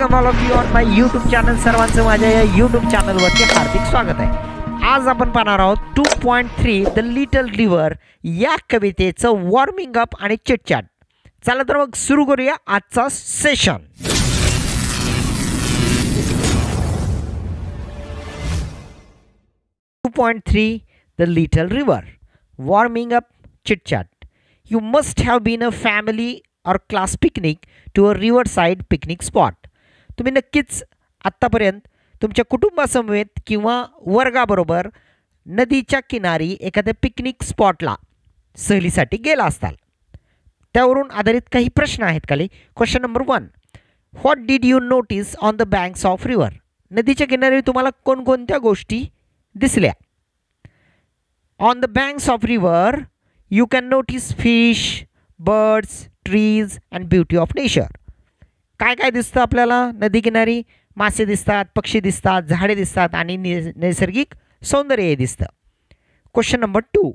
कमाल of you YouTube channel सर्वांचं माझ्या या यूट्यूब चॅनलवरती हार्दिक स्वागत आहे आज आपण पाहणार आहोत two point three the little river या कवितेचं वॉर्मिंग अप आणि चिटचाट चला तर मग सुरू करूया आजचा session two point three the little river warming up chitchat you must have been a family class picnic to a riverside picnic spot तुम्ही नक्कीच आत्तापर्यंत तुमच्या कुटुंबासमवेत किंवा वर्गाबरोबर नदीच्या किनारी एखाद्या पिकनिक स्पॉटला सहलीसाठी गेला असताल त्यावरून आधारित काही प्रश्न आहेत खाली question number one what did you notice on the banks of river नदीच्या किनारी तुम्हाला कोणकोणत्या गोष्टी दिसल्या on the banks of river you can notice fish birds trees and beauty of nature काय काय दिसतं आपल्याला नदीकिनारी मासे दिसतात पक्षी दिसतात झाडे दिसतात आणि नैसर्गिक सौंदर्य दिसतं question number two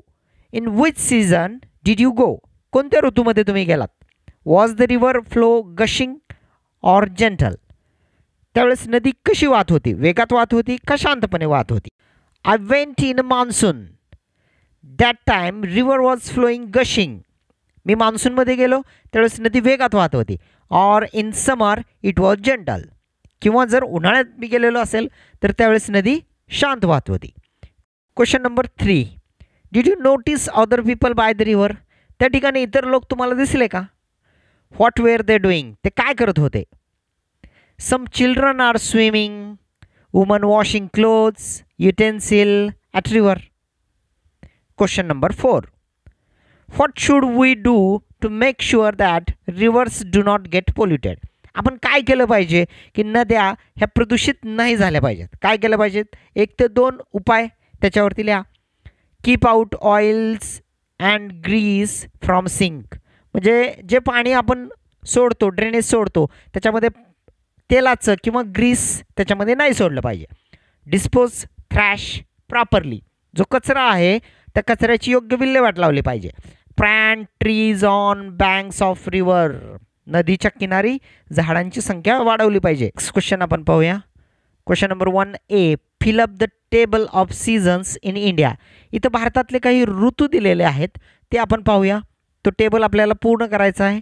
in which season did you go कोणत्या ऋतूमध्ये तुम्ही गेलात was the river flow gushing or gentle त्यावेळेस नदी कशी वाहत होती वेगात वाहत होती का शांतपणे वाहत होती I went in monsoon that time river was flowing gushing मी मान्सूनमध्ये गेलो त्यावेळेस नदी वेगात वाहत होती और in summer it was gentle किंवा जर उन्हाळ्यात मी गेलेलो असेल तर त्यावेळेस नदी शांत वाहत होती question number three did you notice other people by the river त्या ठिकाणी इतर लोक तुम्हाला दिसले का व्हॉट वेअर दे डुईंग ते काय करत होते some children are swimming woman washing clothes utensil at river question number four what should we do to make sure that rivers do not get polluted आपण काय केलं पाहिजे की नद्या ह्या प्रदूषित नाही झाल्या पाहिजेत काय केलं पाहिजेत एक तर दोन उपाय त्याच्यावरती लिहा keep out oils and grease from sink म्हणजे जे पाणी आपण सोडतो ड्रेनेज सोडतो त्याच्यामध्ये तेलाचं किंवा ग्रीस त्याच्यामध्ये नाही सोडलं पाहिजे डिस्पोज थ्रॅश प्रॉपरली जो कचरा आहे तर कचऱ्याची योग्य विल्हेवाट लावली पाहिजे plant trees on banks of river नदीच्या किनारी झाडांची संख्या वाढवली पाहिजे क्वेश्चन आपण पाहूया question number one A fill up the table of seasons in India इथं भारतातले काही ऋतू दिलेले आहेत ते आपण पाहूया तो टेबल आपल्याला पूर्ण करायचा आहे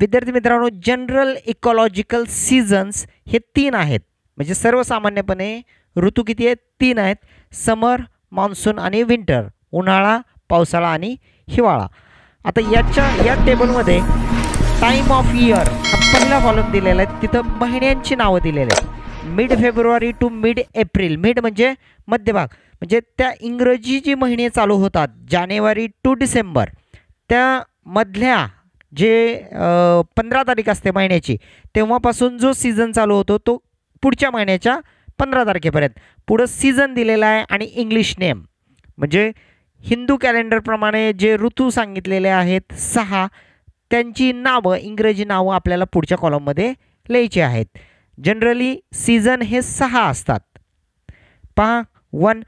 विद्यार्थी मित्रांनो जनरल इकॉलॉजिकल सीझन्स हे तीन आहेत म्हणजे सर्वसामान्यपणे ऋतू किती आहेत तीन आहेत समर मान्सून आणि विंटर उन्हाळा पावसाळा आणि हिवाळा आता याच्या या टेबलमध्ये टाईम ऑफ इयर हा पहिला कॉलम दिलेला आहे तिथं महिन्यांची नावं दिलेली आहेत mid February to mid April mid म्हणजे मध्यभाग म्हणजे त्या इंग्रजी जी महिने चालू होतात जानेवारी टू डिसेंबर त्या मधल्या जे पंधरा तारीख असते महिन्याची तेव्हापासून जो सीझन चालू होतो तो पुढच्या महिन्याच्या पंधरा तारखेपर्यंत पुढं सीझन दिलेला आहे आणि इंग्लिश नेम म्हणजे हिंदू कॅलेंडरप्रमाणे जे ऋतू सांगितलेले आहेत सहा त्यांची नावं इंग्रजी नावं आपल्याला पुढच्या कॉलममध्ये लिहायची आहेत जनरली सीझन हे सहा असतात पहा one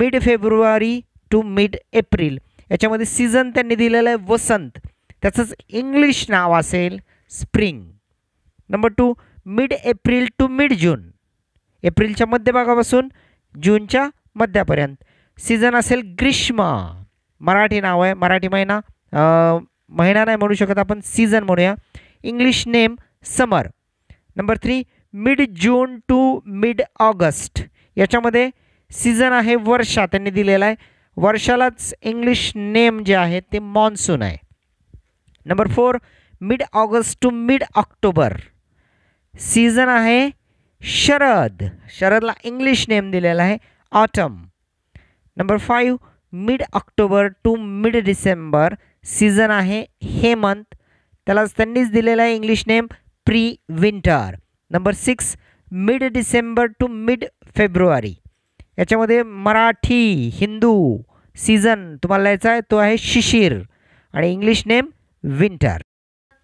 mid February to mid April याच्यामध्ये सीझन त्यांनी दिलेलं आहे वसंत त्याचंच इंग्लिश नाव असेल spring number two mid April to mid June एप्रिलच्या मध्यभागापासून जूनच्या मध्यापर्यंत सीझन असेल ग्रीष्म मराठी नाव आहे मराठी महिना महिना नाही म्हणू शकत आपण सीझन म्हणूया English name summer number three mid June to mid August याच्यामध्ये सीझन आहे वर्षा त्यांनी दिलेला आहे वर्षालाच इंग्लिश नेम जे आहे ते मॉन्सून आहे number four mid August to mid October season आहे शरद शरदला इंग्लिश नेम दिलेला आहे autumn number five mid October to mid December season आहे हेमंत त्याला त्यांनीच दिलेला आहे English name pre winter number six mid December to mid February याच्यामध्ये मराठी हिंदू सीझन तुम्हाला यायचा आहे तो आहे शिशिर आणि English name winter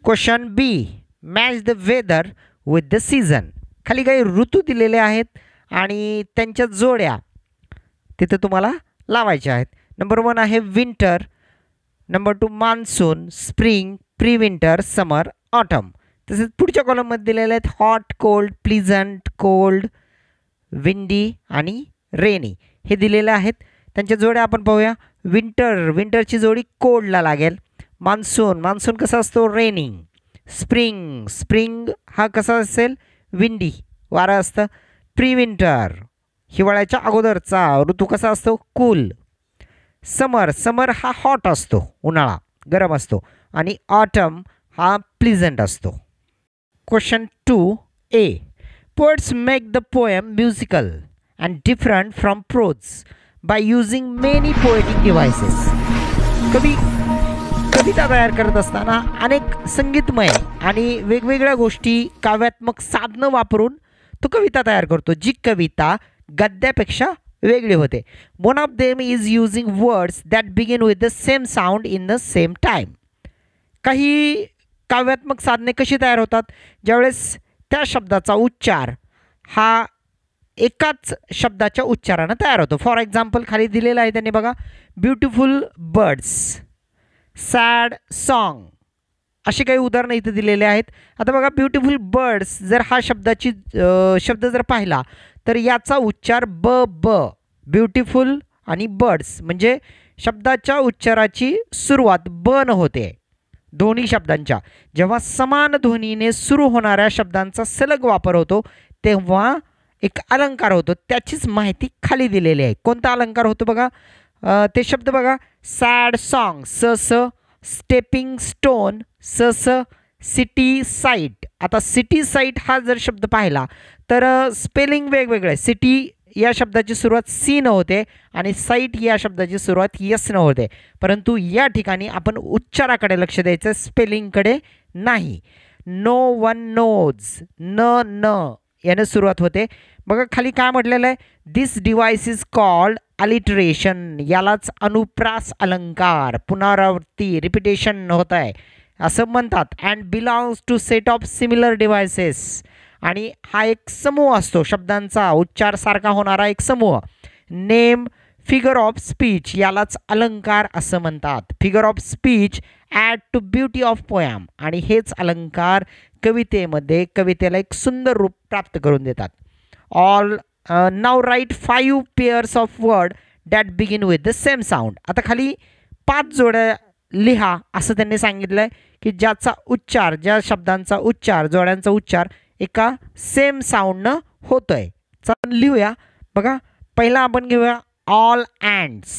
question B match the weather with the season खाली काही ऋतू दिलेले आहेत आणि त्यांच्या जोड्या तिथं तुम्हाला लावायच्या आहेत नंबर वन आहे winter number two monsoon spring pre winter summer autumn तसेच पुढच्या कॉलममध्ये दिलेले आहेत hot cold pleasant cold windy आणि रेनी हे दिलेले आहेत त्यांच्या जोड्या आपण पाहूया विंटर विंटरची जोडी कोल्डला लागेल मान्सून मान्सून कसा असतो रेनिंग स्प्रिंग स्प्रिंग हा कसा असेल विंडी वारं असतं प्री विंटर हिवाळ्याच्या अगोदरचा ऋतू कसा असतो कूल समर समर हा हॉट असतो उन्हाळा गरम असतो आणि ऑटम हा प्लिझंट असतो question two A poets make the poem musical and different from prose by using many poetic devices कवी कविता तयार करत असताना अनेक संगीतमय आणि वेगवेगळ्या गोष्टी काव्यात्मक साधनं वापरून तो कविता तयार करतो जी कविता गद्यापेक्षा वेगळी होते one of them is using words that begin with the same sound in the same time काही काव्यात्मक साधने कशी तयार होतात ज्यावेळेस त्या शब्दाचा उच्चार हा एकाच शब्दाच्या उच्चारानं तयार होतो फॉर एक्झाम्पल खाली दिलेला आहे त्यांनी बघा ब्युटिफुल बर्ड्स सॅड सॉन्ग अशी काही उदाहरणं इथे दिलेली आहेत आता बघा ब्युटिफुल बर्ड्स जर हा शब्दाची शब्द जर पाहिला तर याचा उच्चार ब ब ब्युटिफुल आणि बर्ड्स म्हणजे शब्दाच्या उच्चाराची सुरुवात ब न होते दोन्ही शब्दांच्या जेव्हा समान ध्वनीने सुरू होणाऱ्या शब्दांचा सलग वापर होतो तेव्हा एक अलंकार होतो त्याचीच माहिती खाली दिलेली आहे कोणता अलंकार होतो बघा ते शब्द बघा सॅड सॉन्ग स स स्टेपिंग स्टोन स स सिटी साईट आता सिटी साईट हा जर शब्द पाहिला तर स्पेलिंग वेगवेगळं आहे सिटी या शब्दाची सुरुवात सी न होते आणि साईट या शब्दाची सुरुवात यस न होते परंतु या ठिकाणी आपण उच्चाराकडे लक्ष द्यायचं स्पेलिंगकडे नाही नो वन नोज न न याने सुरुवात होते बघा खाली काय म्हटलेलं आहे this device is called alliteration यालाच अनुप्रास अलंकार पुनरावृत्ती रिपिटेशन होत आहे असं म्हणतात and belongs to set of similar devices आणि हा एक समूह असतो शब्दांचा उच्चारसारखा होणारा एक समूह नेम फिगर ऑफ स्पीच यालाच अलंकार असं म्हणतात figure of speech add to beauty of poem आणि हेच अलंकार कवितेमध्ये कवितेला एक सुंदर रूप प्राप्त करून देतात all now write five pairs of word that begin with the same sound आता खाली पाच जोड्या लिहा असं त्यांनी सांगितलं आहे की ज्याचा उच्चार ज्या शब्दांचा उच्चार जोड्यांचा उच्चार एका सेम साऊंडनं होतो आहे चल लिहूया बघा पहिला आपण घेऊया ऑल अँड्स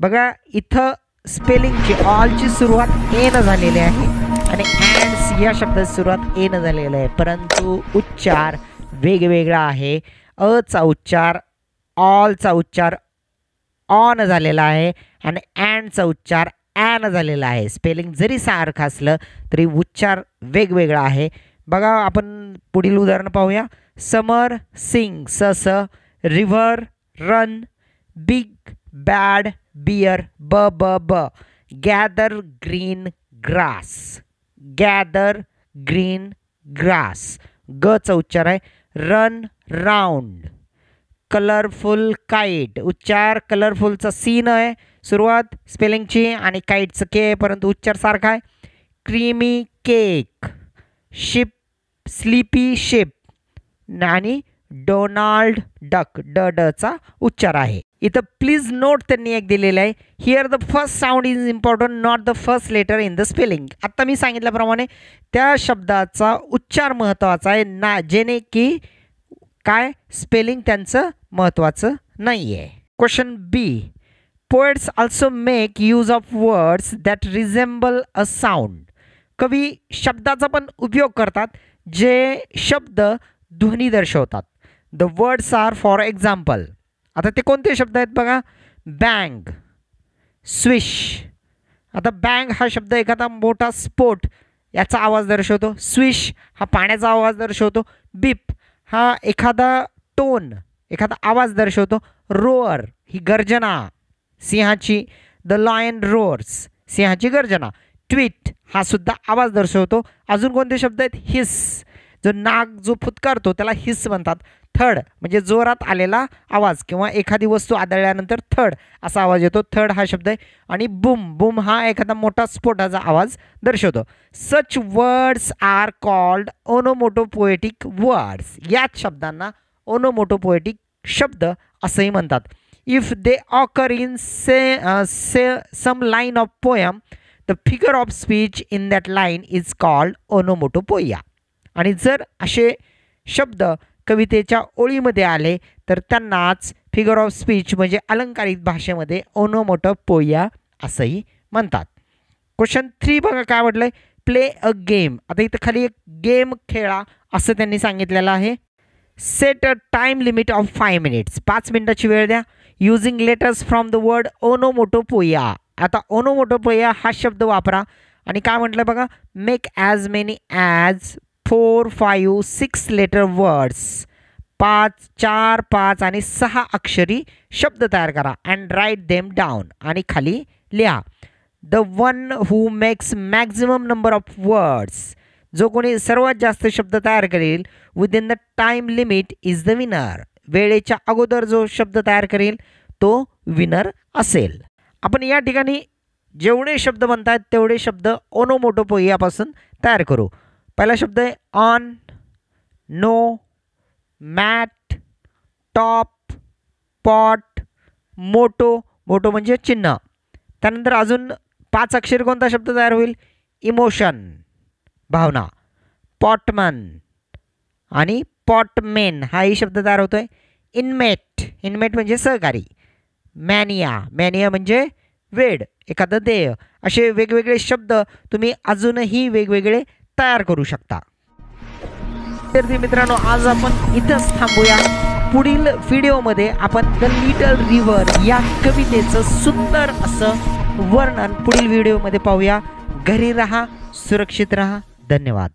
बघा इथं स्पेलिंगची ऑलची सुरुवात न झालेली आहे आणि अँड्स या शब्दाची सुरुवात न झालेलं आहे परंतु उच्चार वेगवेगळा आहे अचा उच्चार ऑलचा उच्चार ऑन झालेला आहे आणि अँडचा उच्चार ॲन झालेला आहे स्पेलिंग जरी सारखं असलं तरी उच्चार वेगवेगळा आहे बघा आपण पुढील उदाहरण पाहूया समर सिंग स स river run big bad bear ब ब ब gather green grass gather green grass ग चा उच्चार आहे रन राऊंड कलरफुल काईट उच्चार कलरफुलचं सीन आहे सुरुवात स्पेलिंगची आणि काईटचं के परंतु उच्चार सारखा आहे creamy cake ship sleepy ship आणि डोनाल्ड डक ड डचा उच्चार आहे इथं प्लीज नोट त्यांनी एक दिलेलं आहे here the first sound is important not the first letter in the spelling आत्ता मी सांगितल्याप्रमाणे त्या शब्दाचा उच्चार महत्त्वाचा आहे ना जेणे की काय स्पेलिंग त्यांचं महत्त्वाचं नाही आहे question B poets also make use of words that resemble a sound कवी शब्दाचा पण उपयोग करतात जे शब्द ध्वनी दर्शवतात the words are for example आता ते कोणते शब्द आहेत बघा बँग स्विश आता बँग हा शब्द एखादा मोठा स्पोर्ट याचा आवाज दर्शवतो स्विश हा पाण्याचा आवाज दर्शवतो बीप हा एखादा टोन एखादा आवाज दर्शवतो रोअर ही गर्जना सिंहाची द लॉयन रोअर्स सिंहाची गर्जना ट्विट हा सुद्धा आवाज दर्शवतो अजून कोणते शब्द आहेत हिस जो नाग जो फुतकारतो त्याला हिस म्हणतात थड म्हणजे जोरात आलेला आवाज किंवा एखादी वस्तू आदळल्यानंतर थड असा आवाज येतो थड हा शब्द आहे आणि बुम बुम हा एखादा मोठा स्फोटाचा आवाज दर्शवतो such words are called onomatopoetic words याच शब्दांना ओनोमोटोपोएटिक शब्द असंही म्हणतात इफ दे ऑकर इन से से some line of poem the figure of speech in that line is called onomatopoeia आणि जर असे शब्द कवितेच्या ओळीमध्ये आले तर त्यांनाच फिगर ऑफ स्पीच म्हणजे अलंकारित भाषेमध्ये ओनोमोटो पोया असंही म्हणतात क्वेश्चन थ्री बघा काय म्हटलं आहे प्ले अ गेम आता इथं खाली एक गेम खेळा असं त्यांनी सांगितलेलं आहे set a time limit of five minutes पाच मिनिटाची वेळ द्या using letters from the word onomatopoeia आता ओनोमोटो पोया हा शब्द वापरा आणि काय म्हटलं बघा make as many as four five six letter words पाच चार पाच आणि सहा अक्षरी शब्द तयार करा अँड राईट देम डाऊन आणि खाली लिहा the one who makes maximum number of words जो कोणी सर्वात जास्त शब्द तयार करेल within the time limit is the winner वेळेच्या अगोदर जो शब्द तयार करेल तो विनर असेल आपण या ठिकाणी जेवढे शब्द म्हणतात तेवढे शब्द ओनोमोटोपोयापासून तयार करू पहिला शब्द आहे on no mat top pot motto motto म्हणजे चिन्ह त्यानंतर अजून पाच अक्षर कोणता शब्द तयार होईल इमोशन भावना पॉटमन आणि पॉटमेन हाही शब्द तयार होतो आहे इनमेट इनमेट म्हणजे सहकारी मॅनिया मॅनिया म्हणजे वेड एखादं देय असे वेगवेगळे शब्द तुम्ही अजूनही वेगवेगळे तयार करू शकता विद्यार्थी मित्रांनो आज आपण इथंच थांबूया पुढील व्हिडिओमध्ये आपण द लिटल रिव्हर या कवितेचं सुंदर असं वर्णन पुढील व्हिडिओमध्ये पाहूया घरी राहा सुरक्षित रहा धन्यवाद